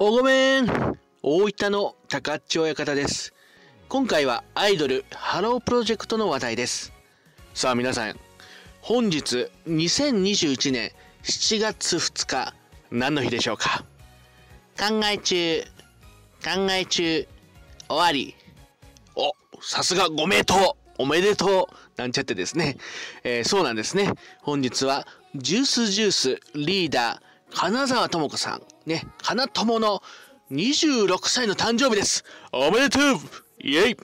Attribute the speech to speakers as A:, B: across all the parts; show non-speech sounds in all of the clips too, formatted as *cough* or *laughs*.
A: おごめん大分の高っち親方です。今回はアイドルハロープロジェクトの話題です。さあ皆さん、本日2021年7月2日、何の日でしょうか考え中、考え中、終わり。お、さすがご名答おめでとうなんちゃってですね。えー、そうなんですね。本日はジュースジュースリーダー金沢智子さん、ね、金友の26歳の誕生日です。おめでとうイエイ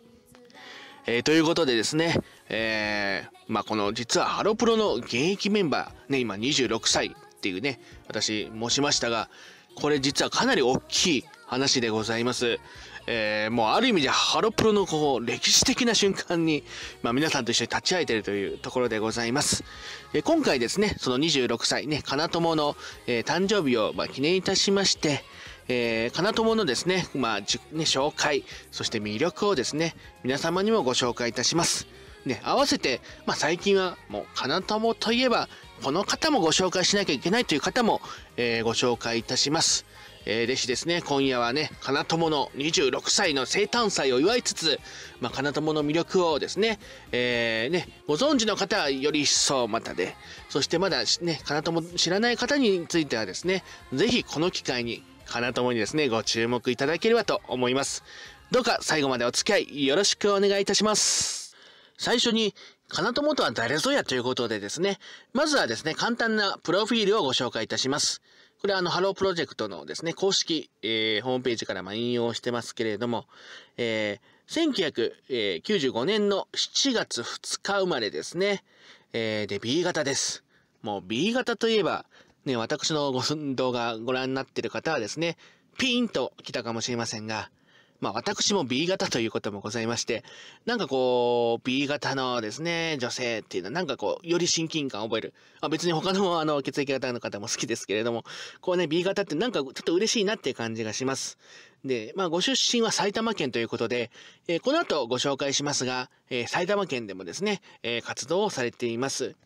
A: えー、ということでですね、えー、まあ、この実はハロプロの現役メンバー、ね、今26歳っていうね、私申しましたが、これ実はかなり大きい話でございます。えー、もうある意味でハロプロのこう歴史的な瞬間に、まあ、皆さんと一緒に立ち会えてるというところでございます。えー、今回ですね、その26歳ね、かなともの、えー、誕生日を、まあ、記念いたしまして、えかなとものですね、まあ、ね、紹介、そして魅力をですね、皆様にもご紹介いたします。ね、合わせて、まあ、最近はもうかなともといえば、この方もご紹介しなきゃいけないという方も、えー、ご紹介いたします。えー、弟子ですね今夜はね金友の26歳の生誕祭を祝いつつ、まあ、金友の魅力をですね,、えーね、ご存知の方はより一層またで、そしてまだ、ね、金も知らない方についてはですね是非この機会に金友にですねご注目いただければと思います。どうか最後までお付き合いよろしくお願いいたします。最初に金友とは誰ぞやということでですね、まずはですね、簡単なプロフィールをご紹介いたします。これはあの、ハロープロジェクトのですね、公式、えー、ホームページからま引用してますけれども、えー、1995年の7月2日生まれですね。えー、で、B 型です。もう B 型といえば、ね、私のご動画ご覧になってる方はですね、ピーンと来たかもしれませんが、まあ私も B 型ということもございまして、なんかこう、B 型のですね、女性っていうのはなんかこう、より親近感を覚える。あ別に他のあの血液型の方も好きですけれども、こうね、B 型ってなんかちょっと嬉しいなっていう感じがします。で、まあご出身は埼玉県ということで、えー、この後ご紹介しますが、えー、埼玉県でもですね、えー、活動をされています。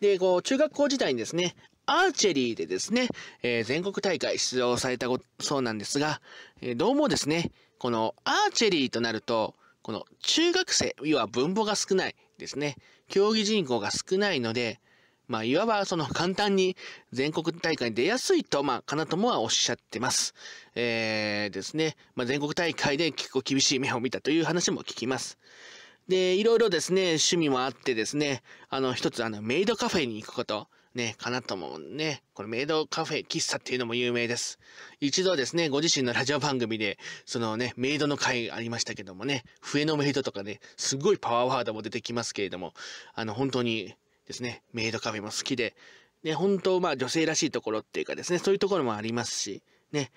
A: で、こう、中学校時代にですね、アーチェリーでですね、え全国大会出場されたそうなんですが、えどうもですね、このアーチェリーとなると、この中学生、要は分母が少ないですね。競技人口が少ないので、まあ、いわばその簡単に全国大会に出やすいと、まあ、かなともはおっしゃってます。えー、ですね。まあ、全国大会で結構厳しい目を見たという話も聞きます。で、いろいろですね、趣味もあってですね、あの、一つ、あの、メイドカフェに行くこと、ね、かなともね、このメイドカフェ喫茶っていうのも有名です。一度ですね、ご自身のラジオ番組で、そのね、メイドの会ありましたけどもね、笛のメイドとかね、すごいパワーワードも出てきますけれども、あの、本当にですね、メイドカフェも好きで、ね、本当、まあ女性らしいところっていうかですね、そういうところもありますし、ね、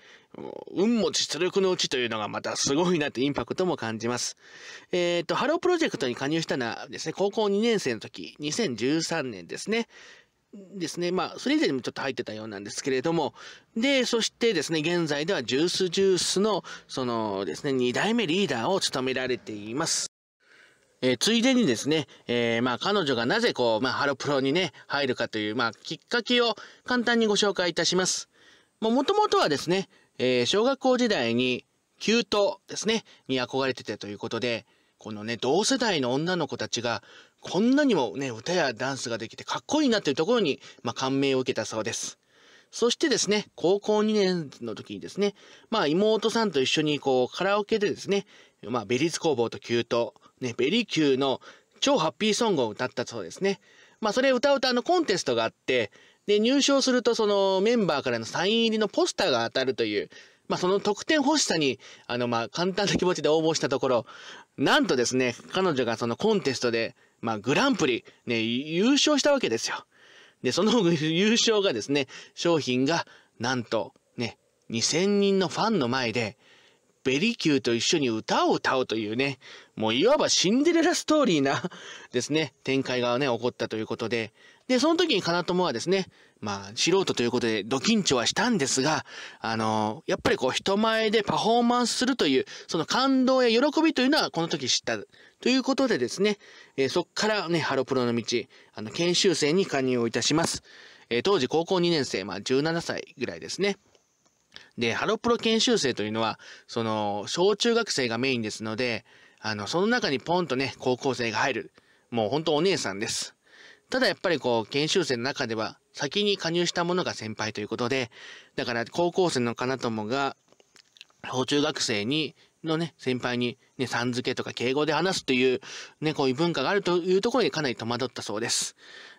A: 運も実力のうちというのがまたすごいなとインパクトも感じます。えっ、ー、と、ハロープロジェクトに加入したのはですね、高校2年生の時、2013年ですね。ですね。まあ、それ以前にもちょっと入ってたようなんですけれども。で、そしてですね、現在ではジュースジュースの、そのですね、2代目リーダーを務められています。えー、ついでにですね、えー、まあ、彼女がなぜこう、まあ、ハロプロにね、入るかという、まあ、きっかけを簡単にご紹介いたします。もともとはですね、えー、小学校時代に、キュートですね、に憧れてたということで、このね、同世代の女の子たちが、こんなにもね、歌やダンスができてかっこいいなっていうところに、まあ、感銘を受けたそうです。そしてですね、高校2年の時にですね、まあ妹さんと一緒にこうカラオケでですね、まあベリーズ工房とキュート、ね、ベリーキューの超ハッピーソングを歌ったそうですね。まあそれ歌うとあのコンテストがあって、で、入賞するとそのメンバーからのサイン入りのポスターが当たるという、まあその得点欲しさに、あのまあ簡単な気持ちで応募したところ、なんとですね、彼女がそのコンテストで、まあグランプリ、ね、優勝したわけですよ。で、その *laughs* 優勝がですね、商品がなんとね、2000人のファンの前で、ベリキューと一緒に歌を歌うというね、もういわばシンデレラストーリーなですね、展開がね、起こったということで、で、その時にともはですね、まあ、素人ということで、ド緊張はしたんですが、あの、やっぱりこう、人前でパフォーマンスするという、その感動や喜びというのは、この時知った。ということでですね、えー、そっからね、ハロプロの道、あの、研修生に加入をいたします。えー、当時高校2年生、まあ、17歳ぐらいですね。で、ハロプロ研修生というのは、その、小中学生がメインですので、あの、その中にポンとね、高校生が入る。もうほんとお姉さんです。ただやっぱりこう、研修生の中では、先に加入したものが先輩ということで、だから高校生のかなともが、小中学生に、のね、先輩に、ね、さん付けとか敬語で話すという、ね、こういう文化があるというところにかなり戸惑ったそうです。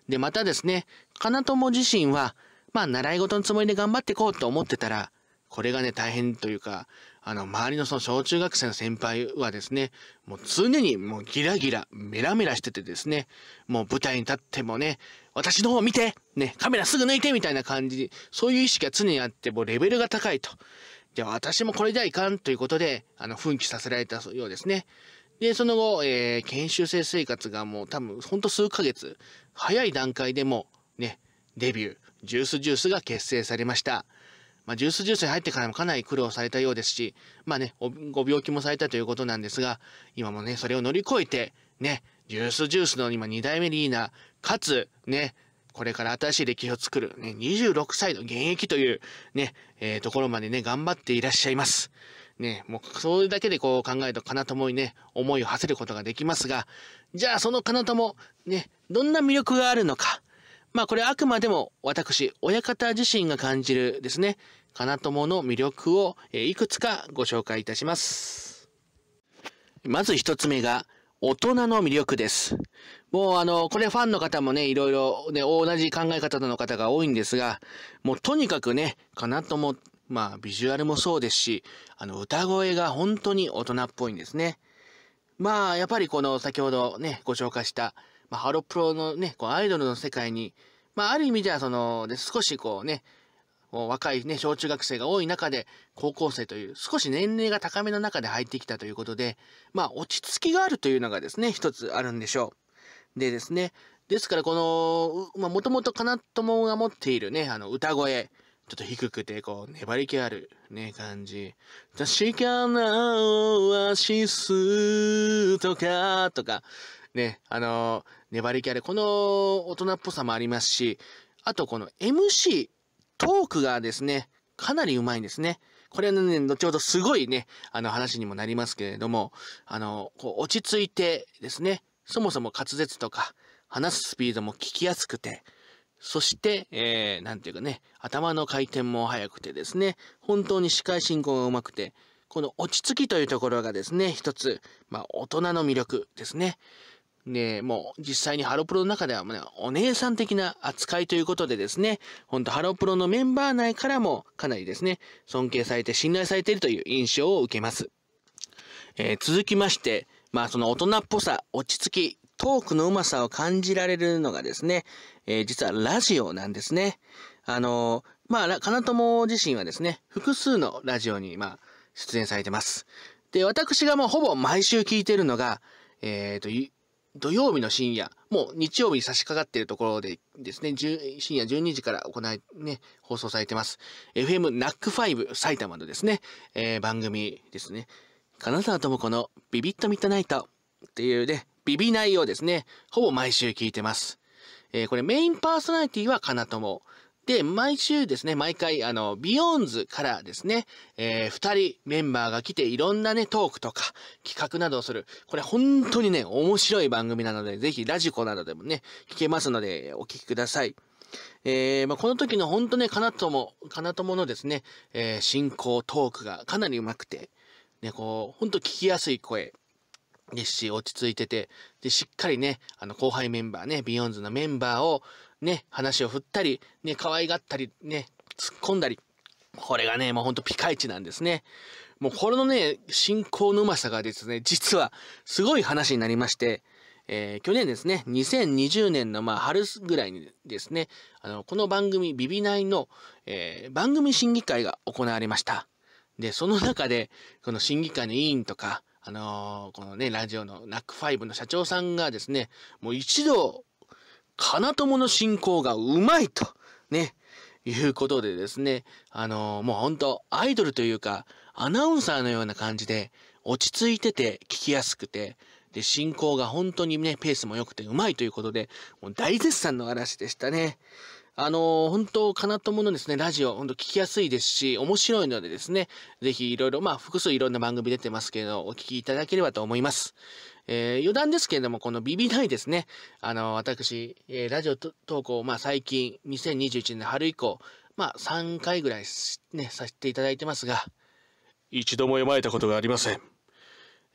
A: で、またですね、かなとも自身は、まあ、習い事のつもりで頑張っていこうと思ってたら、これがね、大変というか、あの、周りのその小中学生の先輩はですね、もう常にもうギラギラ、メラメラしててですね、もう舞台に立ってもね、私の方見てね、カメラすぐ抜いてみたいな感じ、そういう意識が常にあって、もうレベルが高いと。じゃあ私もこれじゃいかんということで、あの、奮起させられたようですね。で、その後、えー、研修生生活がもう多分、ほんと数ヶ月、早い段階でもね、デビュー、ジュースジュースが結成されました。まあ、ジュースジュースに入ってからもかなり苦労されたようですし、まあね、ご病気もされたということなんですが、今もね、それを乗り越えて、ね、ジュースジュースの今2代目リーナー、かつ、ね、これから新しい歴史を作る、ね、26歳の現役という、ね、えー、ところまでね、頑張っていらっしゃいます。ね、もう、それだけでこう考えると、かなともにね、思いを馳せることができますが、じゃあ、そのかなとも、ね、どんな魅力があるのか。まあ、これあくまでも、私、親方自身が感じるですね、かなともの魅力をいくつかご紹介いたします。まず一つ目が、大人の魅力です。もうあの、これファンの方もね、いろいろね、同じ考え方の方が多いんですが、もうとにかくね、かなとも、まあビジュアルもそうですし、あの歌声が本当に大人っぽいんですね。まあやっぱりこの先ほどね、ご紹介した、まあ、ハロプロのね、こうアイドルの世界に、まあある意味ではその、ね、少しこうね、若いね、小中学生が多い中で、高校生という少し年齢が高めの中で入ってきたということで、まあ落ち着きがあるというのがですね、一つあるんでしょう。でですね、ですからこの、まあもともとかなともが持っているね、あの歌声、ちょっと低くて、こう、粘り気ある、ね、感じ。確かなオアシすとか、とか、ね、あの、粘り気ある、この大人っぽさもありますし、あとこの MC、トークがですね、かなりうまいんですね。これはね、後ほどすごいね、あの話にもなりますけれども、あの、こう落ち着いてですね、そもそも滑舌とか、話すスピードも聞きやすくて、そして、えー、なんていうかね、頭の回転も速くてですね、本当に司会進行がうまくて、この落ち着きというところがですね、一つ、まあ、大人の魅力ですね。で、もう実際にハロプロの中では、ね、お姉さん的な扱いということでですね、ほんとハロプロのメンバー内からもかなりですね、尊敬されて信頼されているという印象を受けます。えー、続きまして、まあその大人っぽさ、落ち着き、トークのうまさを感じられるのがですね、えー、実はラジオなんですね。あのー、まあ、かなとも自身はですね、複数のラジオに、まあ、出演されてます。で、私がもうほぼ毎週聞いてるのが、えっ、ー、と、土曜日の深夜、もう日曜日に差し掛かっているところでですね、深夜12時から行い、ね、放送されてます。FM ナック5埼玉のですね、えー、番組ですね、金沢智子のビビッとミッドナイトっていうね、ビビ内容ですね、ほぼ毎週聞いてます。えー、これメインパーソナリティは金友。で、毎週ですね、毎回、あの、ビヨーンズからですね、えー、2人メンバーが来ていろんなね、トークとか企画などをする。これ本当にね、面白い番組なので、ぜひラジコなどでもね、聞けますので、お聞きください。えー、まあ、この時の本当ね、かなとも、かなとものですね、えー、進行トークがかなり上手くて、ね、こう、ほんと聞きやすい声ですし、落ち着いてて、で、しっかりね、あの、後輩メンバーね、ビヨーンズのメンバーを、ね、話を振ったり、ね、可愛がったり、ね、突っ込んだり。これがね、もうほんとピカイチなんですね。もうこれのね、進行のうまさがですね、実はすごい話になりまして、えー、去年ですね、2020年のまあ春ぐらいにですね、あの、この番組ビビナイの、えー、番組審議会が行われました。で、その中で、この審議会の委員とか、あのー、このね、ラジオのナック5の社長さんがですね、もう一度金友の進行がうまいと、ね、いうことでですね、あのー、もうほんとアイドルというか、アナウンサーのような感じで、落ち着いてて聞きやすくて、で、進行が本当にね、ペースも良くてうまいということで、もう大絶賛の嵐でしたね。あのー、本当、かなとものですね、ラジオ、本当聞きやすいですし、面白いのでですね、ぜひいろいろ、まあ、複数いろんな番組出てますけど、お聞きいただければと思います。えー、余談ですけれども、この b b イですね。あの、私、えー、ラジオ投稿、まあ最近、2021年の春以降、まあ3回ぐらいね、させていただいてますが、一度も読まれたことがありません。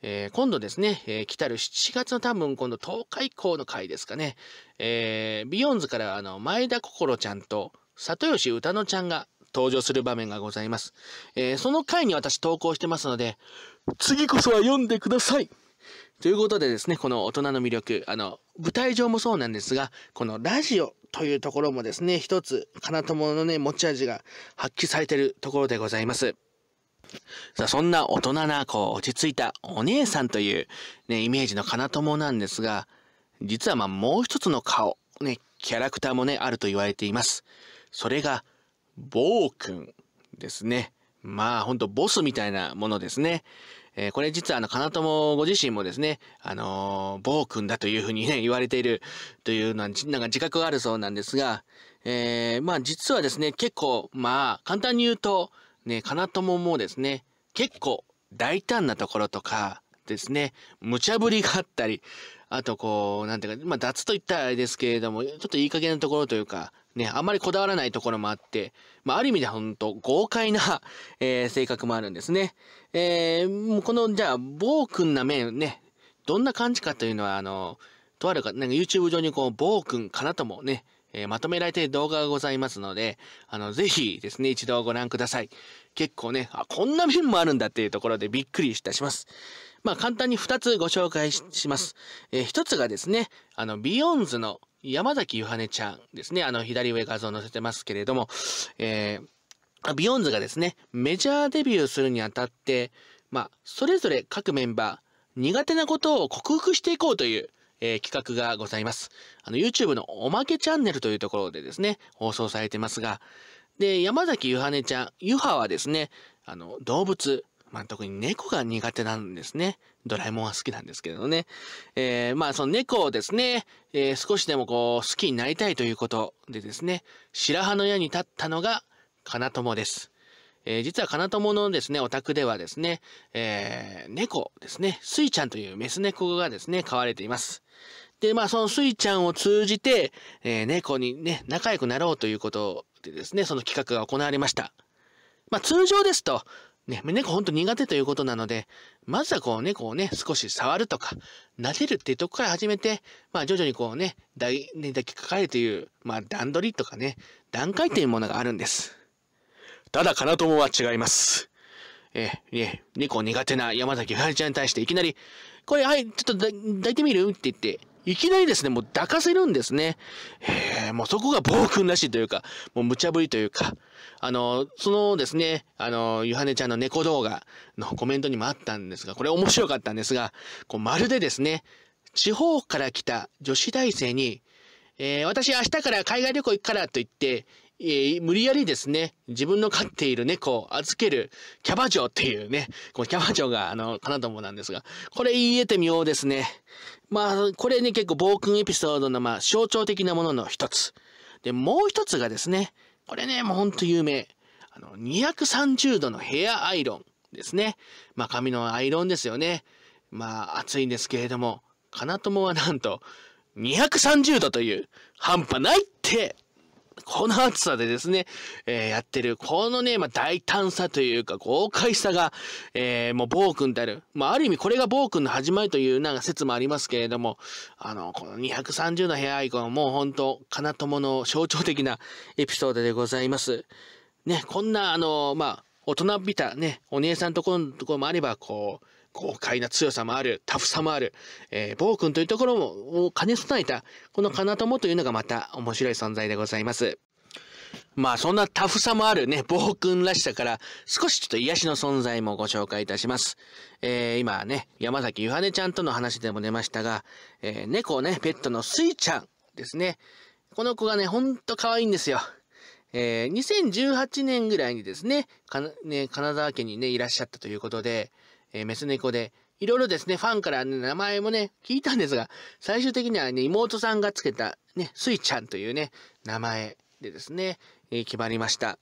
A: えー、今度ですね、えー、来たる7月の多分今度10日以降の回ですかね、えー、ビヨンズからあの、前田心ちゃんと、里吉歌乃ちゃんが登場する場面がございます。えー、その回に私投稿してますので、次こそは読んでくださいということでですね、この大人の魅力、あの、舞台上もそうなんですが、このラジオというところもですね、一つ、かなとものね、持ち味が発揮されてるところでございます。さあ、そんな大人な、こう、落ち着いたお姉さんという、ね、イメージのかなともなんですが、実はまあ、もう一つの顔、ね、キャラクターもね、あると言われています。それが、暴君ですね。まあ、ほんとボスみたいなものですね。えー、これ実はあの、金友ご自身もですね、あのー、暴君だというふうにね、*laughs* 言われているというのは、なんか自覚があるそうなんですが、えー、まあ実はですね、結構、まあ、簡単に言うと、ね、金友もですね、結構大胆なところとかですね、無茶ぶりがあったり、あとこう、なんていうか、まあ、脱といったらあれですけれども、ちょっといい加減なところというか、ね、あんまりこだわらないところもあって、まあ、ある意味でほんと豪快な、*laughs* えー、性格もあるんですね。えー、この、じゃあ、暴君な面ね、どんな感じかというのは、あの、とあるか、なんか YouTube 上にこう、暴君かなともね、えー、まとめられている動画がございますので、あの、ぜひですね、一度ご覧ください。結構ね、あ、こんな面もあるんだっていうところでびっくりしたします。まあ、簡単に2つご紹介します。えー、1つがですね、あの、ビヨンズの山崎ゆはねちゃんですね。あの、左上画像載せてますけれども、えー、ビヨンズがですね、メジャーデビューするにあたって、まあ、それぞれ各メンバー、苦手なことを克服していこうという、えー、企画がございます。あの、YouTube のおまけチャンネルというところでですね、放送されてますが、で、山崎ゆはねちゃん、ゆははですね、あの、動物、まあ、特に猫が苦手なんですね。ドラえもんは好きなんですけどね。えー、まあ、その猫をですね、えー、少しでもこう、好きになりたいということでですね、白羽の矢に立ったのが、かなともです。えー、実はかなとものですね、お宅ではですね、えー、猫ですね、スイちゃんというメス猫がですね、飼われています。で、まあ、そのスイちゃんを通じて、えー、猫にね、仲良くなろうということでですね、その企画が行われました。まあ、通常ですと、ね、猫ほんと苦手ということなので、まずはこう猫をね、少し触るとか、撫でるっていうとこから始めて、まあ徐々にこうね、抱きかかえるという、まあ段取りとかね、段階というものがあるんです。ただ、かなともは違います。え、え、猫苦手な山崎はりちゃんに対していきなり、これ、はい、ちょっと抱いてみるって言って、いきなりですね、もう抱かせるんですね。えー、もうそこが暴君らしいというか、もう無茶ぶりというか、あの、そのですね、あの、ゆはねちゃんの猫動画のコメントにもあったんですが、これ面白かったんですが、こうまるでですね、地方から来た女子大生に、えー、私明日から海外旅行行くからと言って、えー、無理やりですね、自分の飼っている猫を預けるキャバ嬢っていうね、このキャバ嬢が、あの、かなと思なんですが、これ言えてみようですね。まあ、これね、結構暴君エピソードの、まあ、象徴的なものの一つ。で、もう一つがですね、これね、もうほんと有名。あの、230度のヘアアイロンですね。まあ、髪のアイロンですよね。まあ、暑いんですけれども、かなともはなんと、230度という半端ないってこの暑さでですね、えー、やってる、このね、まあ、大胆さというか、豪快さが、えー、もう、暴君である。まあ、ある意味、これが暴君の始まりという、なんか説もありますけれども、あの、この230のヘアアイコンもう本当、かなともの象徴的なエピソードでございます。ね、こんな、あの、まあ、大人びたね、お姉さんとこのところもあれば、こう、豪快な強さもある、タフさもある、えー、暴君というところもを兼ね備えた、この金友というのがまた面白い存在でございます。まあそんなタフさもあるね、暴君らしさから、少しちょっと癒しの存在もご紹介いたします。えー、今ね、山崎ゆはねちゃんとの話でも出ましたが、えー、猫ね、ペットのスイちゃんですね。この子がね、ほんと可愛いんですよ。えー、2018年ぐらいにですね、かね、金沢家にね、いらっしゃったということで、えー、メス猫で、いろいろですね、ファンからね、名前もね、聞いたんですが、最終的にはね、妹さんがつけた、ね、スイちゃんというね、名前でですね、えー、決まりました。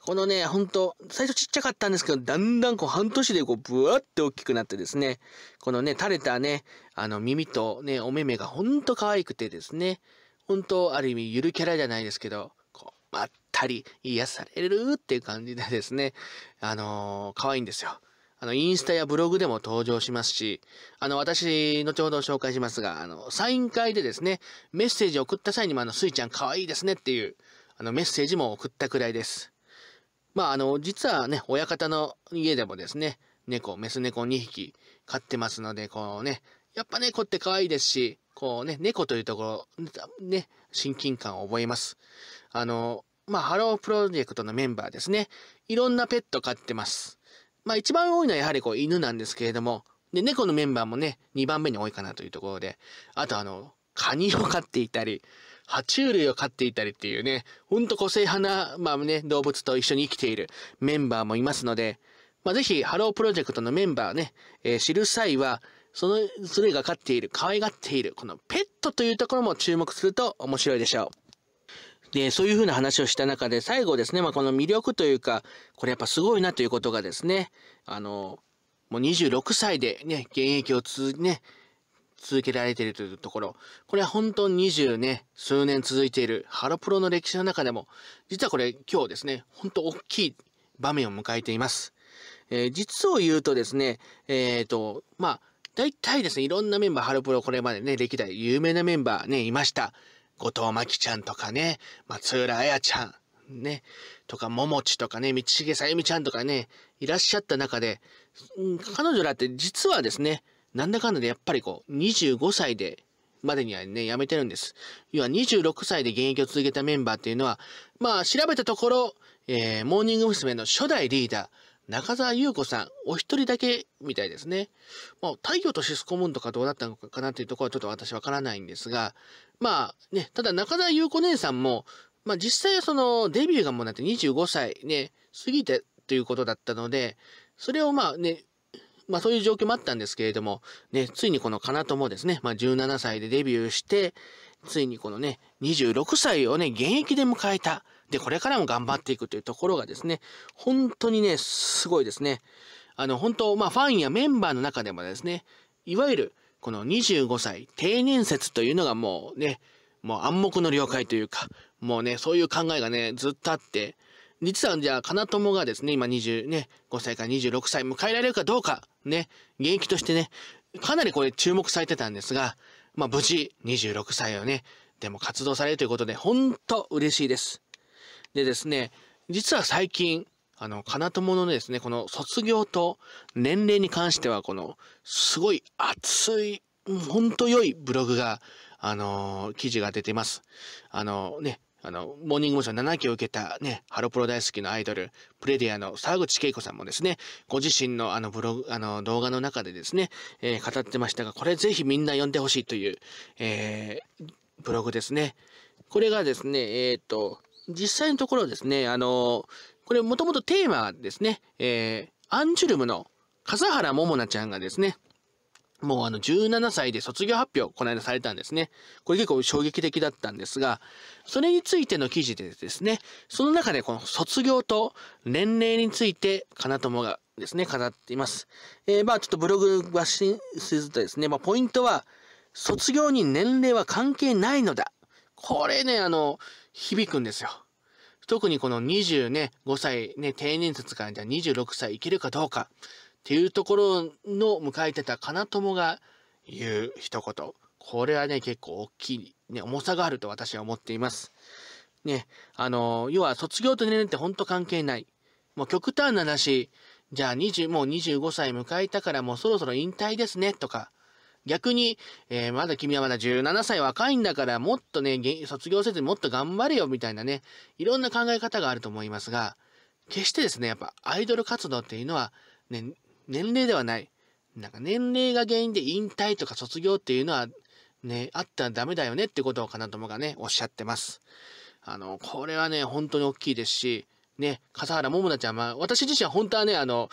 A: このね、ほんと、最初ちっちゃかったんですけど、だんだんこう半年でこう、ブワって大きくなってですね、このね、垂れたね、あの耳とね、お目目がほんと可愛くてですね、ほんと、ある意味、ゆるキャラじゃないですけど、こう、まったり、癒されるっていう感じでですね、あのー、可愛いんですよ。あの、インスタやブログでも登場しますし、あの、私、後ほど紹介しますが、あの、サイン会でですね、メッセージを送った際にも、あの、スイちゃん可愛いですねっていう、あの、メッセージも送ったくらいです。まあ、あの、実はね、親方の家でもですね、猫、メス猫2匹飼ってますので、こうね、やっぱ猫って可愛いですし、こうね、猫というところ、ね、親近感を覚えます。あの、まあ、ハロープロジェクトのメンバーですね、いろんなペット飼ってます。まあ一番多いのはやはりこう犬なんですけれども、で、猫のメンバーもね、2番目に多いかなというところで、あとあの、カニを飼っていたり、爬虫類を飼っていたりっていうね、ほんと個性派な、まあね、動物と一緒に生きているメンバーもいますので、まあぜひ、ハロープロジェクトのメンバーね、えー、知る際は、その、それが飼っている、可愛がっている、このペットというところも注目すると面白いでしょう。で、そういうふうな話をした中で、最後ですね、まあ、この魅力というか、これやっぱすごいなということがですね、あの、もう26歳でね、現役を続、ね、続けられているというところ。これは本当に20ね、数年続いているハロプロの歴史の中でも、実はこれ今日ですね、本当大きい場面を迎えています。えー、実を言うとですね、えっ、ー、と、まあ、大体ですね、いろんなメンバー、ハロプロこれまでね、歴代有名なメンバーね、いました。後藤真希ちゃんとかね、松浦彩ちゃん、ね、とか、ももちとかね、道重さゆみちゃんとかね、いらっしゃった中で、うん、彼女らって実はですね、なんだかんだでやっぱりこう、25歳で、までにはね、辞めてるんです。要は26歳で現役を続けたメンバーっていうのは、まあ、調べたところ、えー、モーニング娘。の初代リーダー、中澤優子さん、お一人だけみたいですね。まあ、太陽とシスコムーンとかどうだったのかなっていうところはちょっと私わからないんですが、まあね、ただ中澤優子姉さんも、まあ実際そのデビューがもうなって25歳ね、過ぎてということだったので、それをまあね、まあそういう状況もあったんですけれども、ね、ついにこのかなともですね、まあ17歳でデビューして、ついにこのね、26歳をね、現役で迎えた。で、これからも頑張っていくというところがですね、本当にね、すごいですね。あの、本当、まあ、ファンやメンバーの中でもですね、いわゆる、この25歳定年説というのがもうね、もう暗黙の了解というか、もうね、そういう考えがね、ずっとあって、実はじゃあ、かなともがですね、今20ね、5歳から26歳迎えられるかどうか、ね、現役としてね、かなりこれ注目されてたんですが、まあ無事26歳をね、でも活動されるということで、ほんと嬉しいです。でですね、実は最近、あの、かなとものですね、この卒業と年齢に関しては、この、すごい熱い、ほんと良いブログが、あのー、記事が出てます。あのー、ね、あの、モーニング娘。7期を受けたね、ハロプロ大好きのアイドル、プレディアの沢口恵子さんもですね、ご自身のあのブログ、あの動画の中でですね、えー、語ってましたが、これぜひみんな読んでほしいという、えー、ブログですね。これがですね、えっ、ー、と、実際のところですね、あのこれもともとテーマですね、えー、アンジュルムの笠原桃奈ちゃんがですね、もうあの17歳で卒業発表、この間されたんですね。これ結構衝撃的だったんですが、それについての記事でですね、その中でこの卒業と年齢について、かなともがですね、語っています。えー、まあちょっとブログはしすとですね、まあポイントは、卒業に年齢は関係ないのだ。これね、あの、響くんですよ。特にこの20ね、5歳ね、定年卒からじゃ26歳いけるかどうかっていうところの迎えてた金友が言う一言。これはね、結構大きい、ね、重さがあると私は思っています。ね、あの、要は卒業と年齢って本当関係ない。もう極端な話、じゃあ20、もう25歳迎えたからもうそろそろ引退ですねとか、逆に、えー、まだ君はまだ17歳若いんだから、もっとね、卒業せずにもっと頑張れよ、みたいなね、いろんな考え方があると思いますが、決してですね、やっぱアイドル活動っていうのは、ね、年齢ではない。なんか年齢が原因で引退とか卒業っていうのは、ね、あったらダメだよねってことをかなともがね、おっしゃってます。あの、これはね、本当に大きいですし、ね、笠原桃奈ちゃん、まあ、私自身は本当はね、あの、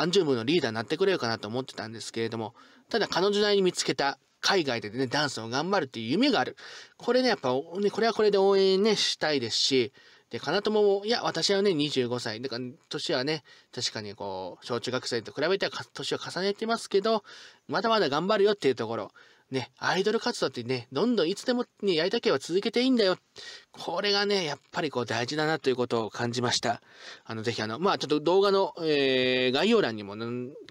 A: アンジュームのリーダーになってくれるかなと思ってたんですけれども、ただ彼女なりに見つけた海外でね、ダンスを頑張るっていう夢がある。これね、やっぱ、ね、これはこれで応援ね、したいですし、で、かなとも、いや、私はね、25歳。だから、年はね、確かにこう、小中学生と比べては、年を重ねてますけど、まだまだ頑張るよっていうところ。ね、アイドル活動ってね、どんどんいつでもね、やりたければ続けていいんだよ。これがね、やっぱりこう大事だなということを感じました。あの、ぜひあの、まあ、ちょっと動画の、えー、概要欄にも、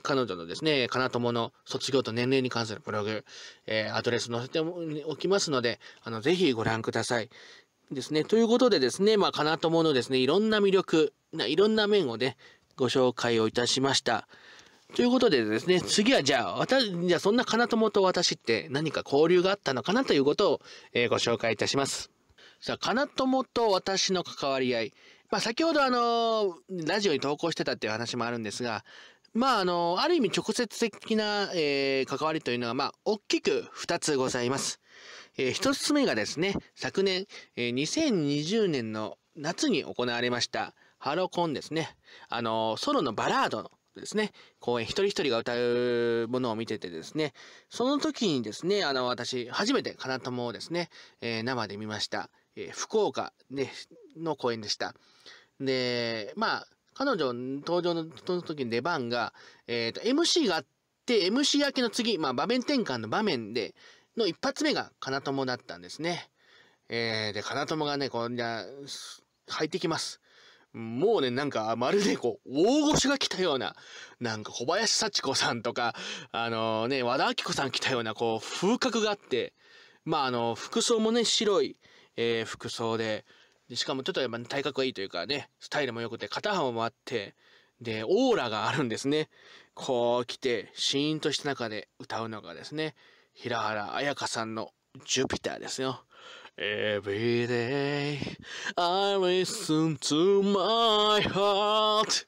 A: 彼女のですね、かなともの卒業と年齢に関するブログ、えー、アドレス載せておきますので、あの、ぜひご覧ください。ですね。ということでですね、まあ、かなとものですね、いろんな魅力、いろんな面をね、ご紹介をいたしました。ということでですね、次はじゃあ、私、じゃあそんな金友と私って何か交流があったのかなということを、えー、ご紹介いたします。さあ、金友と私の関わり合い。まあ先ほどあのー、ラジオに投稿してたっていう話もあるんですが、まああのー、ある意味直接的な、えー、関わりというのは、まあ大きく2つございます。えー、1つ目がですね、昨年、えー、2020年の夏に行われました、ハロコンですね。あの、ソロのバラードのですね、公演一人一人が歌うものを見ててですね、その時にですね、あの、私、初めてかなともをですね、えー、生で見ました。えー、福岡ね、の公演でした。で、まあ、彼女登場のその時の出番が、えっ、ー、と、MC があって、MC 明けの次、まあ、場面転換の場面で、の一発目がかなともだったんですね。えー、で、かなともがね、こんな、入ってきます。もうね、なんか、まるでこう、大御所が来たような、なんか小林幸子さんとか、あのー、ね、和田明子さん来たような、こう、風格があって、まあ、あの、服装もね、白い、えー、服装で、でしかもちょっとやっぱ体格がいいというかね、スタイルも良くて、肩幅もあって、で、オーラがあるんですね。こう来て、シーンとした中で歌うのがですね、平原綾香さんのジュピターですよ。Every day I listen to my heart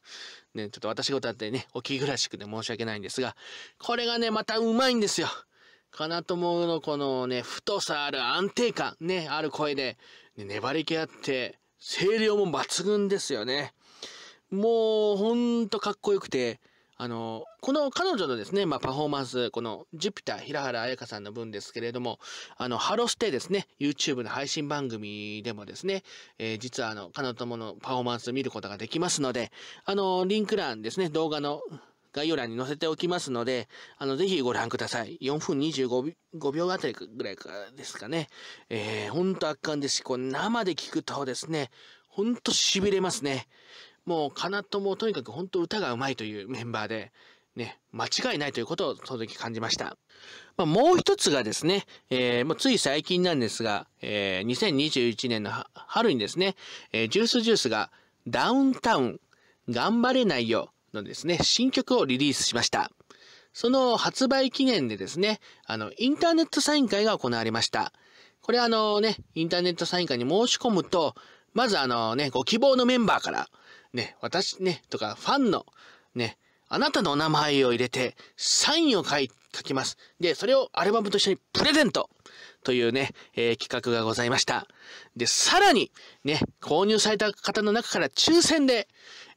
A: ね、ちょっと私が歌ってね、お聞き苦しくて申し訳ないんですが、これがね、またうまいんですよ。かなとものこのね、太さある安定感、ね、ある声で、ね、粘り気あって、声量も抜群ですよね。もう、ほんとかっこよくて、あの、この彼女のですね、まあ、パフォーマンス、このジュピター平原彩香さんの分ですけれども、あの、ハロステですね、YouTube の配信番組でもですね、えー、実はあの、彼女とものパフォーマンス見ることができますので、あの、リンク欄ですね、動画の概要欄に載せておきますので、あの、ぜひご覧ください。4分25秒秒あたりぐらいかですかね。えー、ほんと圧巻ですし、こう生で聞くとですね、ほんと痺れますね。もう、かなともとにかく本当歌がうまいというメンバーで、ね、間違いないということをその時感じました。まあ、もう一つがですね、えー、もうつい最近なんですが、えー、2021年の春にですね、えー、ジュースジュースがダウンタウン、頑張れないよのですね、新曲をリリースしました。その発売記念でですね、あの、インターネットサイン会が行われました。これあのね、インターネットサイン会に申し込むと、まずあのね、ご希望のメンバーから、ね、私ね、とか、ファンの、ね、あなたのお名前を入れて、サインを書い、書きます。で、それをアルバムと一緒にプレゼントというね、えー、企画がございました。で、さらに、ね、購入された方の中から抽選で、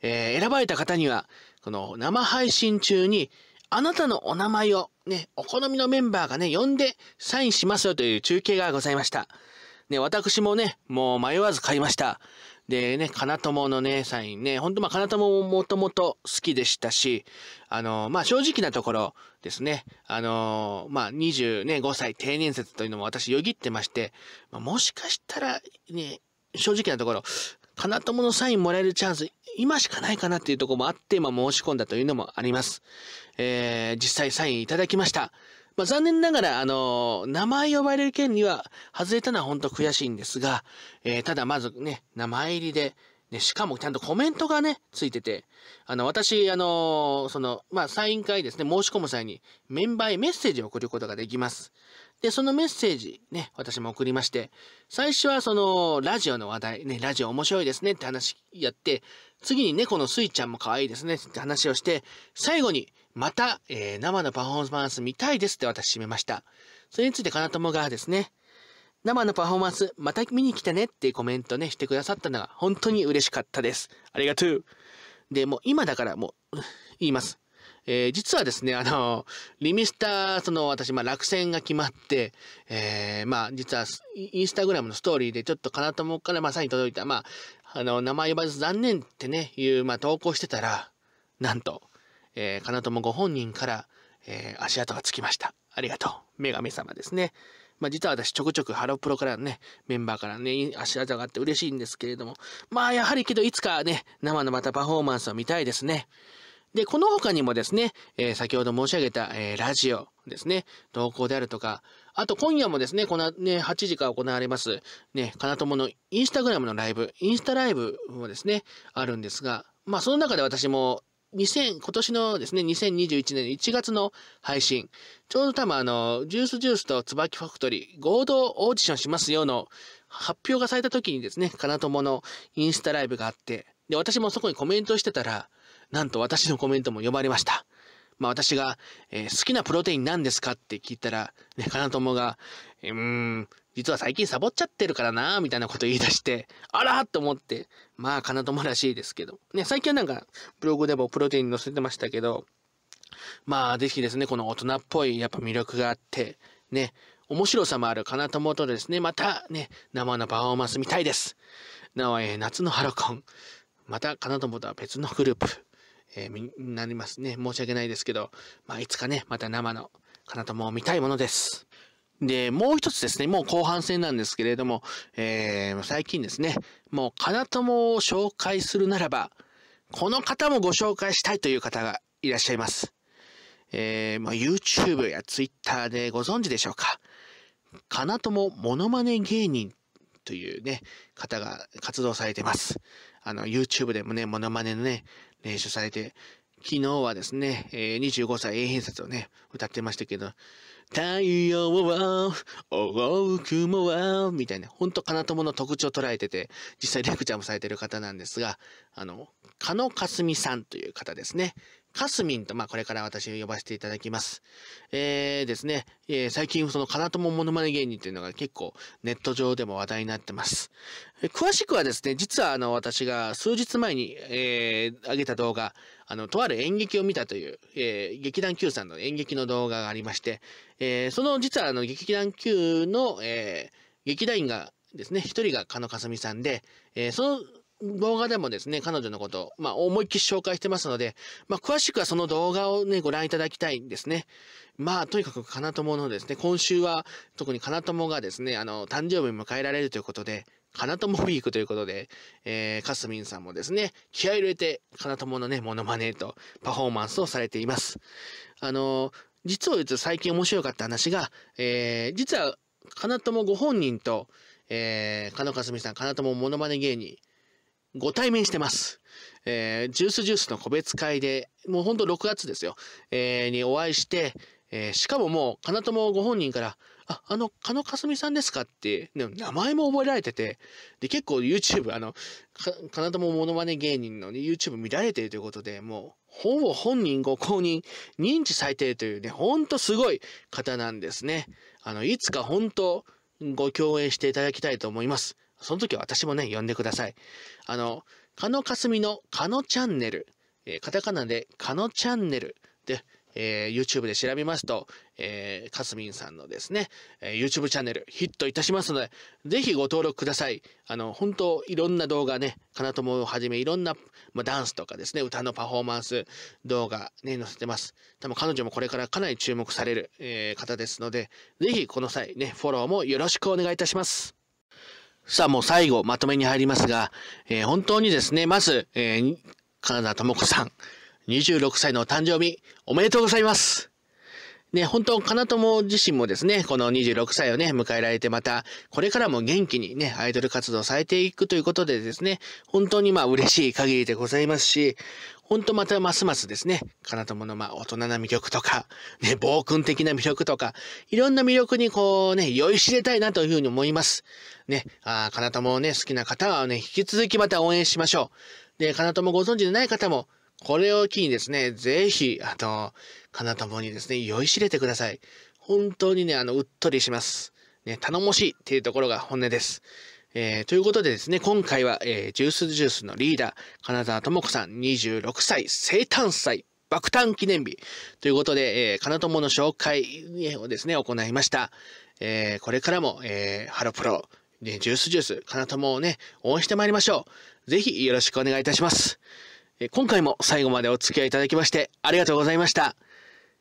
A: えー、選ばれた方には、この生配信中に、あなたのお名前をね、お好みのメンバーがね、呼んでサインしますよという中継がございました。ね、私もね、もう迷わず買いました。でね、かなとものね、サインね、ほんとまあ、かなとももともと好きでしたし、あの、まあ、正直なところですね、あの、まあ、25歳定年説というのも私よぎってまして、まあ、もしかしたら、ね、正直なところ、かなとものサインもらえるチャンス、今しかないかなっていうとこもあって、今申し込んだというのもあります。えー、実際サインいただきました。まあ、残念ながら、あのー、名前呼ばれる件には外れたのは本当悔しいんですが、えー、ただまずね、名前入りで、ね、しかもちゃんとコメントがね、ついてて、あの、私、あのー、その、まあ、サイン会ですね、申し込む際に、メンバーへメッセージを送ることができます。で、そのメッセージ、ね、私も送りまして、最初はその、ラジオの話題、ね、ラジオ面白いですねって話やって、次に猫のスイちゃんも可愛いですねって話をして、最後に、また、えー、生のパフォーマンス見たいですって私締めました。それについてかなともがですね、生のパフォーマンスまた見に来てねってコメントねしてくださったのが本当に嬉しかったです。ありがとう。で、もう今だからもう言います。えー、実はですね、あの、リミスター、その私、まあ、落選が決まって、えー、まあ、実は、インスタグラムのストーリーで、ちょっとかなともから、まあ、サイン届いた、まあ、あの、名前呼ばず残念ってね、いう、まあ、投稿してたら、なんと、えー、ともご本人から、えー、足跡がつきました。ありがとう。女神様ですね。まあ実は私ちょくちょくハロプロからね、メンバーからね、足跡があって嬉しいんですけれども、まあやはりけどいつかね、生のまたパフォーマンスを見たいですね。で、この他にもですね、えー、先ほど申し上げた、えー、ラジオですね、投稿であるとか、あと今夜もですね、このね、8時から行われます、ね、かなとものインスタグラムのライブ、インスタライブもですね、あるんですが、まあその中で私も2000、今年のですね、2021年1月の配信、ちょうど多分あの、ジュースジュースと椿ファクトリー合同オーディションしますよの発表がされた時にですね、かなとものインスタライブがあって、で、私もそこにコメントしてたら、なんと私のコメントも読まれました。まあ私が、えー、好きなプロテイン何ですかって聞いたら、ね、かなともが、うーん、実は最近サボっちゃってるからな、みたいなこと言い出して、あらと思って、まあかなともらしいですけど。ね、最近はなんか、ブログでもプロテイン載せてましたけど、まあぜひですね、この大人っぽいやっぱ魅力があって、ね、面白さもあるかなと思うとですね、またね、生のパフォーマンス見たいです。なお、えー、夏のハロコン。また、かなともとは別のグループ。えー、なりますね。申し訳ないですけど、まあ、いつかね、また生のかなとも見たいものです。で、もう一つですね、もう後半戦なんですけれども、えー、最近ですね、もうかなともを紹介するならば、この方もご紹介したいという方がいらっしゃいます。えー、まあ、YouTube や Twitter でご存知でしょうか。かなともモノマネ芸人というね、方が活動されてます。あの、YouTube でもね、モノマネのね、練習されて、昨日はですね、えー、25歳永遠説をね、歌ってましたけど、太陽は、おう雲は、みたいな、ほんとかと友の特徴を捉えてて、実際レクチャーもされてる方なんですが、あの、加野かすみさんという方ですね。カスミンと、まあ、これから私呼ばせていただきます。えー、ですね、えー、最近そのともモノマネ芸人っていうのが結構ネット上でも話題になってます。えー、詳しくはですね、実はあの私が数日前に、えー、上げた動画、あの、とある演劇を見たという、えー、劇団 Q さんの演劇の動画がありまして、えー、その実はあの劇団 Q の、えー、劇団員がですね、一人がカ野カスミさんで、えー、その動画でもですね、彼女のこと、まあ、思いっきり紹介してますので、まあ、詳しくはその動画をね、ご覧いただきたいんですね。まあ、とにかく、かなとものですね、今週は、特にかなともがですね、あの、誕生日を迎えられるということで、かなともウィークということで、えー、かすみんさんもですね、気合を入れて、かなとものね、モノマネとパフォーマンスをされています。あの、実を言うと最近面白かった話が、えー、実は、かなともご本人と、えー、かのかすみさん、かなともモノマネ芸人、ご対面してます。えー、ジュースジュースの個別会で、もうほんと6月ですよ、えー、にお会いして、えー、しかももう、かなともご本人から、あ、あの、かのかすみさんですかって、ね、名前も覚えられてて、で、結構 YouTube、あの、かなともモノマネ芸人の、ね、YouTube 見られているということで、もう、ほぼ本人ご公認、認知されてるというね、ほんとすごい方なんですね。あの、いつか本当、ご共演していただきたいと思います。その時は私もね、呼んでください。あの、かのかすみのかのチャンネル、えー、カタカナでかのチャンネルで、えー、YouTube で調べますと、えー、かすみんさんのですね、えー、YouTube チャンネルヒットいたしますので、ぜひご登録ください。あの、本当いろんな動画ね、かなともをはじめいろんな、まあ、ダンスとかですね、歌のパフォーマンス動画ね、載せてます。多分彼女もこれからかなり注目される、えー、方ですので、ぜひこの際ね、フォローもよろしくお願いいたします。さあもう最後、まとめに入りますが、えー、本当にですね、まず、えー、金田智子さん、26歳の誕生日、おめでとうございます。ね、本当、かなとも自身もですね、この26歳をね、迎えられてまた、これからも元気にね、アイドル活動されていくということでですね、本当にまあ嬉しい限りでございますし、本当またますますですね、かなとものまあ大人な魅力とか、ね、暴君的な魅力とか、いろんな魅力にこうね、酔いしれたいなというふうに思います。ね、あかなともね、好きな方はね、引き続きまた応援しましょう。で、かなともご存知でない方も、これを機にですね、ぜひ、あの、かなともにですね、酔いしれてください。本当にね、あの、うっとりします。ね、頼もしいっていうところが本音です。えー、ということでですね、今回は、えー、ジュースジュースのリーダー、金沢智子さん26歳生誕祭爆誕記念日ということで、えー、金友の紹介をですね、行いました。えー、これからも、えー、ハロプロ、ね、ジュースジュース、金友をね、応援してまいりましょう。ぜひよろしくお願いいたします。今回も最後までお付き合いいただきましてありがとうございました。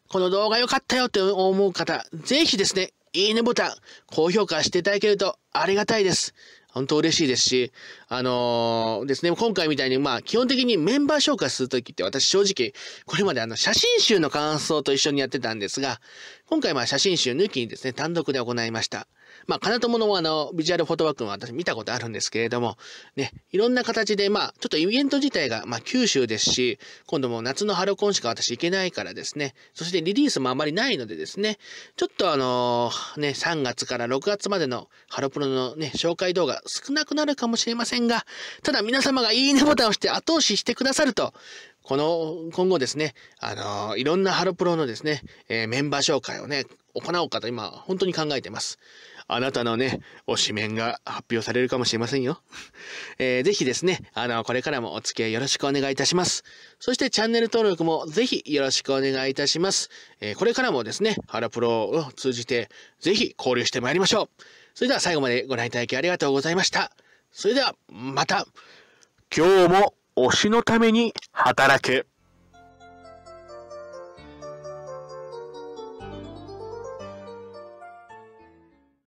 A: この動画良かったよって思う方、ぜひですね、いいねボタン、高評価していただけるとありがたいです。本当嬉しいですし、あのー、ですね、今回みたいに、まあ、基本的にメンバー紹介するときって私正直、これまであの、写真集の感想と一緒にやってたんですが、今回まあ、写真集抜きにですね、単独で行いました。まあ、金友のあの、ビジュアルフォトワークも私見たことあるんですけれども、ね、いろんな形で、まあ、ちょっとイベント自体が、まあ、九州ですし、今度も夏のハロコンしか私行けないからですね、そしてリリースもあまりないのでですね、ちょっとあのね、3月から6月までのハロプロのね、紹介動画少なくなるかもしれませんが、ただ皆様がいいねボタンを押して後押ししてくださると、この、今後ですね、あのー、いろんなハロプロのですね、えー、メンバー紹介をね、行おうかと今、本当に考えてます。あなたのね、推しメンが発表されるかもしれませんよ。えー、ぜひですね、あの、これからもお付き合いよろしくお願いいたします。そしてチャンネル登録もぜひよろしくお願いいたします。えー、これからもですね、ハラプロを通じて、ぜひ交流してまいりましょう。それでは最後までご覧いただきありがとうございました。それでは、また今日も推しのために働く